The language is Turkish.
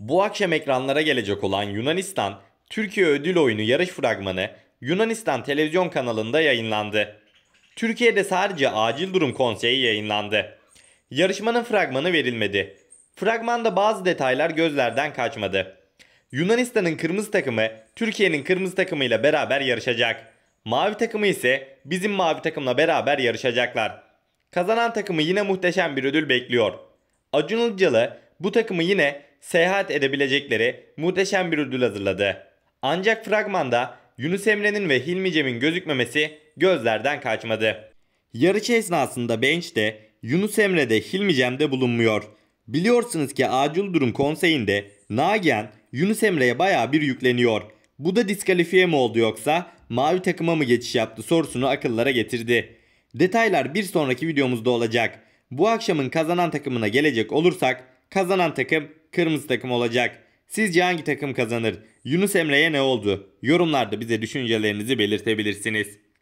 Bu akşam ekranlara gelecek olan Yunanistan Türkiye ödül oyunu yarış fragmanı Yunanistan televizyon kanalında yayınlandı. Türkiye'de sadece acil durum konseyi yayınlandı. Yarışmanın fragmanı verilmedi. Fragmanda bazı detaylar gözlerden kaçmadı. Yunanistan'ın kırmızı takımı Türkiye'nin kırmızı takımıyla beraber yarışacak. Mavi takımı ise bizim mavi takımla beraber yarışacaklar. Kazanan takımı yine muhteşem bir ödül bekliyor. Acun Ilıcalı bu takımı yine seyahat edebilecekleri muhteşem bir ödül hazırladı. Ancak fragmanda Yunus Emre'nin ve Hilmi Cem'in gözükmemesi gözlerden kaçmadı. Yarış esnasında bench'te Yunus Emre'de Hilmi Cem'de bulunmuyor. Biliyorsunuz ki acil durum konseyinde Nagihan Yunus Emre'ye baya bir yükleniyor. Bu da diskalifiye mi oldu yoksa mavi takıma mı geçiş yaptı sorusunu akıllara getirdi. Detaylar bir sonraki videomuzda olacak. Bu akşamın kazanan takımına gelecek olursak kazanan takım kırmızı takım olacak. Sizce hangi takım kazanır? Yunus Emre'ye ne oldu? Yorumlarda bize düşüncelerinizi belirtebilirsiniz.